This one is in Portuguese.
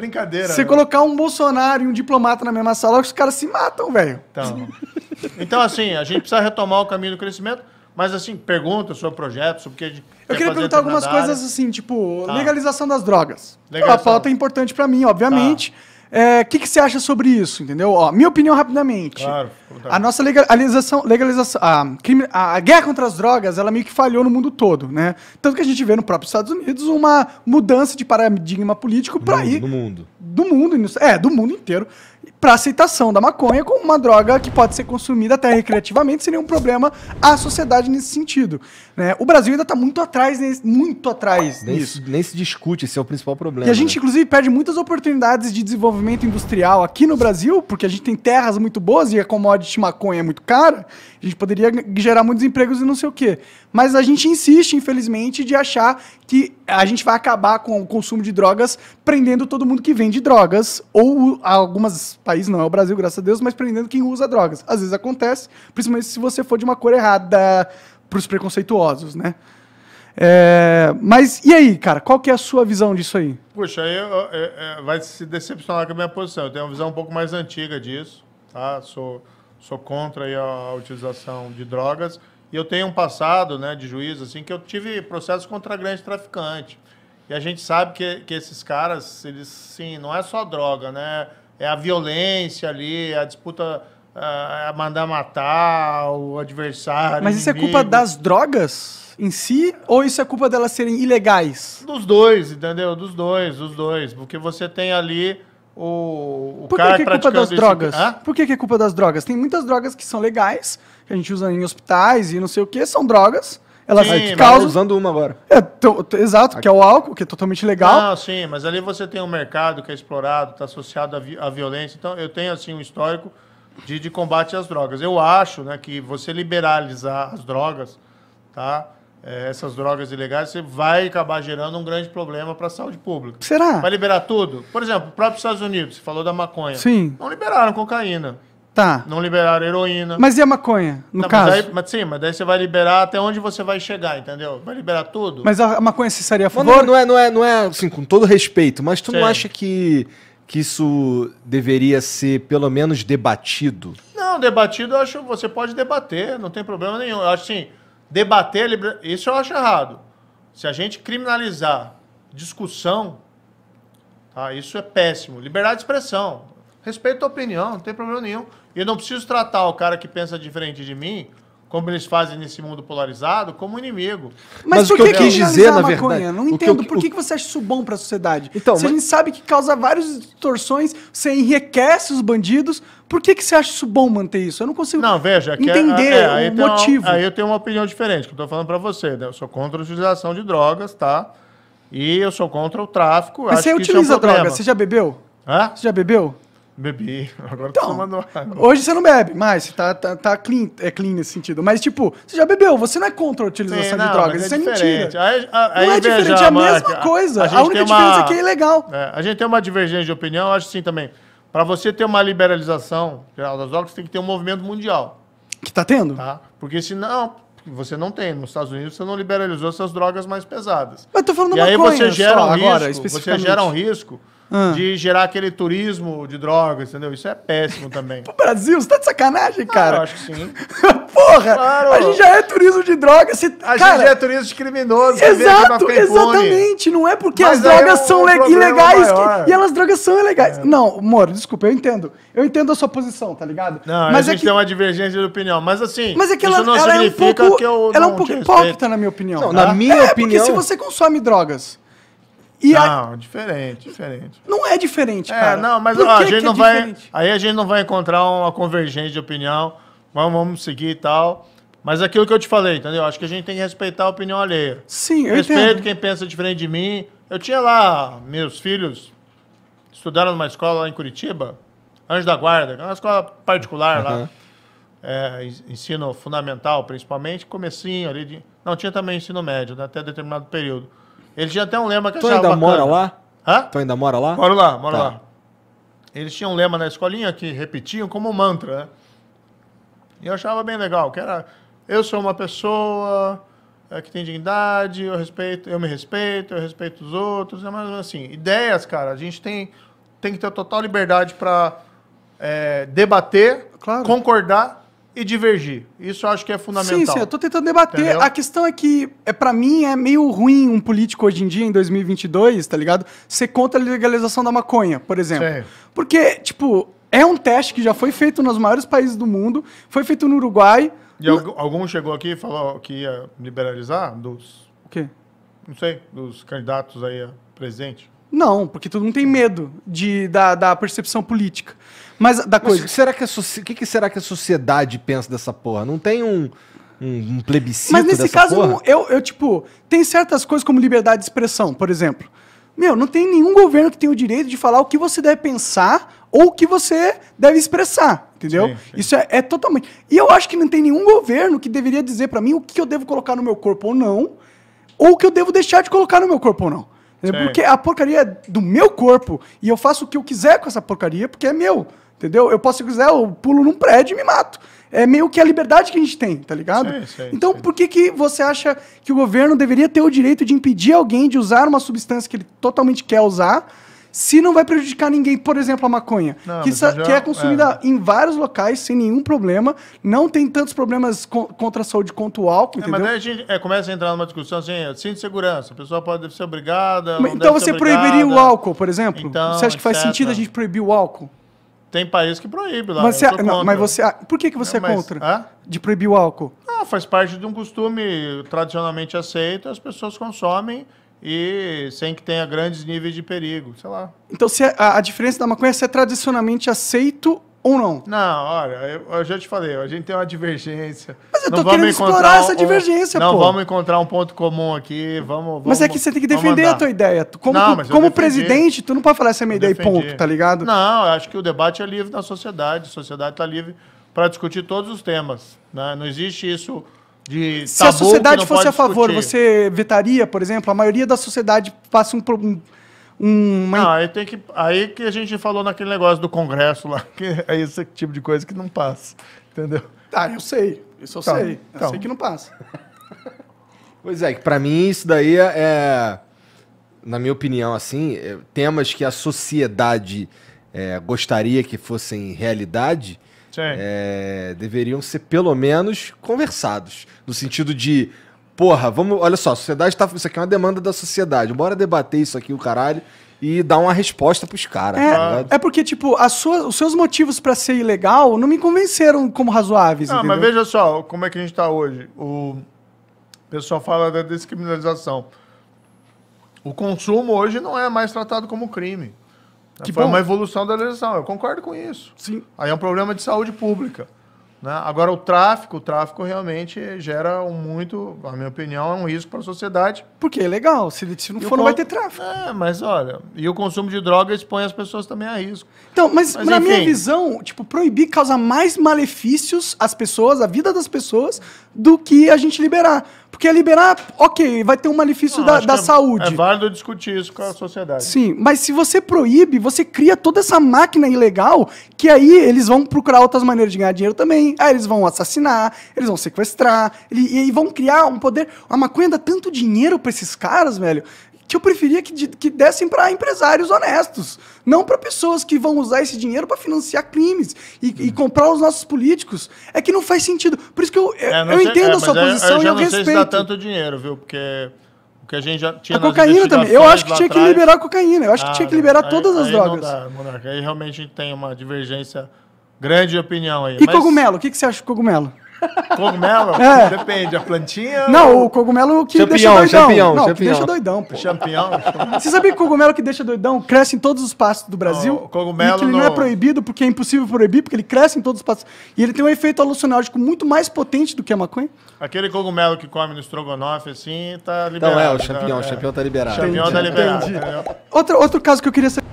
Brincadeira. Se né? colocar um Bolsonaro e um diplomata na mesma sala, os caras se matam, velho. Então, então, assim, a gente precisa retomar o caminho do crescimento, mas, assim, pergunta sobre projetos, sobre o que a gente Eu queria perguntar algumas coisas, assim, tipo, tá. legalização das drogas. Legalização. Uma pauta é importante para mim, obviamente. Tá. O é, que, que, você acha sobre isso, entendeu? Ó, minha opinião rapidamente. Claro. A nossa legalização, legalização a, a, guerra contra as drogas, ela meio que falhou no mundo todo, né? Tanto que a gente vê no próprio Estados Unidos uma mudança de paradigma político para ir do mundo, do mundo, é, do mundo inteiro, para aceitação da maconha como uma droga que pode ser consumida até recreativamente sem nenhum problema à sociedade nesse sentido. Né? O Brasil ainda está muito atrás, muito atrás nem nisso. Se, nem se discute, esse é o principal problema. E a gente, né? inclusive, perde muitas oportunidades de desenvolvimento industrial aqui no Brasil, porque a gente tem terras muito boas e a commodity maconha é muito cara, a gente poderia gerar muitos empregos e não sei o quê. Mas a gente insiste, infelizmente, de achar que a gente vai acabar com o consumo de drogas prendendo todo mundo que vende drogas, ou alguns países, não é o Brasil, graças a Deus, mas prendendo quem usa drogas. Às vezes acontece, principalmente se você for de uma cor errada para os preconceituosos, né? É, mas e aí, cara, qual que é a sua visão disso aí? Puxa, aí vai se decepcionar com a minha posição. Eu tenho uma visão um pouco mais antiga disso, tá? Sou, sou contra a, a utilização de drogas, e eu tenho um passado né, de juiz, assim, que eu tive processos contra grandes traficantes. E a gente sabe que, que esses caras, eles, sim, não é só droga, né? É a violência ali, é a disputa, a ah, é mandar matar o adversário. Mas isso inimigo. é culpa das drogas em si? Ou isso é culpa delas serem ilegais? Dos dois, entendeu? Dos dois, dos dois. Porque você tem ali o, o Por que cara que é culpa das drogas? Por que, que é culpa das drogas? Tem muitas drogas que são legais, que a gente usa em hospitais e não sei o que, são drogas. Elas sim, causam. usando uma agora. É, exato, Aqui. que é o álcool, que é totalmente legal. Não, sim, mas ali você tem um mercado que é explorado, está associado à, vi à, violência. Então, eu tenho assim um histórico de, de combate às drogas. Eu acho né, que você liberalizar as drogas, tá? é, essas drogas ilegais, você vai acabar gerando um grande problema para a saúde pública. Será? Vai liberar tudo? Por exemplo, o próprio Estados Unidos, você falou da maconha. Sim. Não liberaram cocaína. Tá. Não liberaram heroína. Mas e a maconha, no caso? Mas, aí, mas sim, mas daí você vai liberar até onde você vai chegar, entendeu? Vai liberar tudo. Mas a maconha se estaria a favor? Não, é, não, é, não é, não é assim, com todo respeito, mas tu sim. não acha que, que isso deveria ser pelo menos debatido? Não, debatido eu acho você pode debater, não tem problema nenhum. Eu acho assim, debater a liberdade. Isso eu acho errado. Se a gente criminalizar discussão, tá? isso é péssimo. Liberdade de expressão. Respeito a opinião, não tem problema nenhum. E eu não preciso tratar o cara que pensa diferente de mim como eles fazem nesse mundo polarizado, como inimigo. Mas, mas por que, que eu quis dizer, na verdade? Não entendo. Que por que, o... que você acha isso bom para a sociedade? Então, Se mas... a gente sabe que causa várias distorções, você enriquece os bandidos, por que, que você acha isso bom manter isso? Eu não consigo não, veja, é- entender é, é, o motivo. Uma, aí eu tenho uma opinião diferente, que eu estou falando para você. Né? Eu sou contra a utilização de drogas, tá? E eu sou contra o tráfico. Mas você utiliza é um drogas? Você já bebeu? Hã? Você já bebeu? Bebi, agora tá então, tô tomando água. Hoje você não bebe, mas tá, tá, tá clean, é clean nesse sentido. Mas, tipo, você já bebeu, você não é contra a utilização Sim, não, de drogas, isso é, é mentira. Aí, aí, não é diferente, é a mesma coisa. A, a, a única diferença uma, é que é ilegal. É, a gente tem uma divergência de opinião, eu acho assim também. Para você ter uma liberalização geral é das drogas, tem que ter um movimento mundial. Que tá tendo? Tá? Porque senão, você não tem. Nos Estados Unidos você não liberalizou essas drogas mais pesadas. Mas tô falando e maconha, aí você gera um risco, você gera um risco ah. de gerar aquele turismo de drogas, entendeu? Isso é péssimo também. Pô, Brasil, você tá de sacanagem, ah, cara? Ah, eu acho que sim. Porra! Claro. A gente já é turismo de drogas. Se... A cara... gente já é turismo de criminoso. Exato, exatamente. Não é porque Mas as é drogas é um, são um ilegais que... e elas drogas são ilegais. É. Não, Moro, desculpa, eu entendo. Eu entendo a sua posição, tá ligado? Não, Mas a é gente é que... tem uma divergência de opinião. Mas assim, Mas é que ela, isso não ela significa é um pouco, que eu Ela é um pouco hipócrita, na minha opinião. Não, tá? Na minha é, opinião... porque se você consome drogas e não, a... diferente, diferente. Não é diferente, é, não, mas ó, a gente é não vai. Aí a gente não vai encontrar uma convergência de opinião. Vamos, vamos seguir e tal. Mas aquilo que eu te falei, entendeu? Acho que a gente tem que respeitar a opinião alheia. Sim, eu Respeito entendo. quem pensa diferente de mim. Eu tinha lá meus filhos estudaram numa escola lá em Curitiba, Anjo da Guarda, é uma escola particular uhum. lá. É, ensino fundamental, principalmente, comecinho ali de... Não, tinha também ensino médio, né, até determinado período. Eles tinham até um lema que tu achava Tu ainda bacana. mora lá? Hã? Tu ainda mora lá? Moro lá, moro tá. lá. Eles tinham um lema na escolinha que repetiam como mantra, né? E eu achava bem legal, que era... Eu sou uma pessoa eh, que tem dignidade, eu respeito, eu me respeito, eu respeito os outros, né? Mas assim. Ideias, cara, a gente tem, tem que ter total liberdade para é, eh, debater, claro. concordar e divergir. Isso eu acho que é fundamental. Sim, sim, eu tô tentando debater. Entendeu? A questão é que, é para mim, é meio ruim um político hoje em dia, em 2022, tá ligado? Ser contra a legalização da maconha, por exemplo. Sim. Porque, tipo, é um teste que já foi feito nos maiores países do mundo, foi feito no Uruguai. E algum chegou aqui e falou que ia liberalizar dos... O quê? Não sei, dos candidatos aí a presidente. Não, porque todo mundo tem medo de, da, da percepção política. Mas da coisa. Mas será que o que, que, será que a sociedade pensa dessa porra? Não tem um, um, um plebiscito? Mas nesse caso, eu, eu, tipo, tem certas coisas como liberdade de expressão, por exemplo. Meu, não tem nenhum governo que tenha o direito de falar o que você deve pensar ou o que você deve expressar, entendeu? Sim, sim. Isso é, é, totalmente. E eu acho que não tem nenhum governo que deveria dizer para mim o que eu devo colocar no meu corpo ou não, ou o que eu devo deixar de colocar no meu corpo ou não. É, entendeu? Porque a porcaria é do meu corpo e eu faço o que eu quiser com essa porcaria porque é meu. Entendeu? Eu posso, se eu quiser, eu pulo num prédio e me mato. É meio que a liberdade que a gente tem, tá ligado? então, por que, que você acha que o governo deveria ter o direito de impedir alguém de usar uma substância que ele totalmente quer usar se não vai prejudicar ninguém, por exemplo, a maconha, não, que, já, que, é consumida é. em vários locais sem nenhum problema, não tem tantos problemas contra a saúde quanto o álcool, é, Mas daí a gente é, começa a entrar numa discussão assim, cinto de segurança, a pessoa pode ser obrigada... Mas, então você proibiria o álcool, por exemplo? Então, você acha que faz etc. sentido a gente proibir o álcool? Tem país que proíbe lá. Mas você, não, mas você por que, que você não, é mas, é contra ah? de proibir o álcool? Ah, faz parte de um costume tradicionalmente aceito, as pessoas consomem e sem que tenha grandes níveis de perigo, sei lá. Então, se é, a, a diferença da maconha é se é tradicionalmente aceito ou não? Não, olha, eu, eu, já te falei, a gente tem uma divergência. Mas eu tô querendo explorar essa um, divergência, não, pô. Não, vamos encontrar um ponto comum aqui, vamos... vamos mas é que você tem que defender a tua ideia. Como, não, como presidente, tu não pode falar essa é minha ideia e ponto, tá ligado? Não, eu acho que o debate é livre na sociedade, a sociedade está livre para discutir todos os temas. Né? Não existe isso de Se a sociedade fosse a favor, discutir. você vetaria, por exemplo? A maioria da sociedade passa um, um Não, aí tem que aí que a gente falou naquele negócio do Congresso lá, que é esse tipo de coisa que não passa, entendeu? Tá, ah, eu sei, isso eu então, sei, eu então. sei que não passa. Pois é, que para mim isso daí é, é, na minha opinião, assim, é, temas que a sociedade é, gostaria que fossem realidade é, deveriam ser pelo menos conversados. No sentido de, porra, vamos. Olha só, a sociedade tá. Isso aqui é uma demanda da sociedade. Bora debater isso aqui, o caralho. E dar uma resposta pros caras. É, tá é porque, tipo, a sua, os seus motivos para ser ilegal não me convenceram como razoáveis. mas veja só como é que a gente tá hoje. O pessoal fala da descriminalização. O consumo hoje não é mais tratado como crime. É, que Foi bom. uma evolução da legislação, eu concordo com isso. Sim. Aí é um problema de saúde pública. Né? Agora, o tráfico, o tráfico realmente gera um muito, na minha opinião, é um risco para a sociedade. Porque é legal, se, se não e for, não vai ter tráfico. É, mas olha, e o consumo de droga expõe as pessoas também a risco. Então, mas, mas na enfim. minha visão, tipo, proibir causa mais malefícios às pessoas, à vida das pessoas, do que a gente liberar. Porque é liberar, ok, vai ter um malefício Não, da, da é saúde. É válido discutir isso com a sociedade. Sim, mas se você proíbe, você cria toda essa máquina ilegal que aí eles vão procurar outras maneiras de ganhar dinheiro também. Aí eles vão assassinar, eles vão sequestrar, e, e vão criar um poder. A maconha dá tanto dinheiro pra esses caras, velho que eu preferia que, que dessem para empresários honestos, não para pessoas que vão usar esse dinheiro para financiar crimes e, uhum. e, comprar os nossos políticos. É que não faz sentido. Por isso que eu, eu, é, eu sei, entendo é, a sua é, posição eu e eu respeito. Não sei se dá tanto dinheiro, viu? Porque que a gente já tinha. A cocaína também. Eu acho que tinha atrás. que liberar a cocaína. Eu acho ah, que tinha que ah, liberar aí, todas as aí drogas. Não dá, Monarca. Aí realmente a gente tem uma divergência grande de opinião aí. E mas... cogumelo? O que, que você acha de cogumelo? Cogumelo? É. Depende, a plantinha. Não, ou... o cogumelo que deixa doidão. Champião, não, champião. que deixa doidão. Pô. Você sabia que o cogumelo que deixa doidão cresce em todos os pastos do Brasil? Não, o cogumelo. E que ele não... não... é proibido porque é impossível proibir, porque ele cresce em todos os pastos. E ele tem um efeito alucinógeno muito mais potente do que a maconha. Aquele cogumelo que come no estrogonofe, assim, tá liberado. Então é, o champignon, tá, é. o champignon tá liberado. Champignon tá liberado. Entendi. Outro, outro caso que eu queria saber.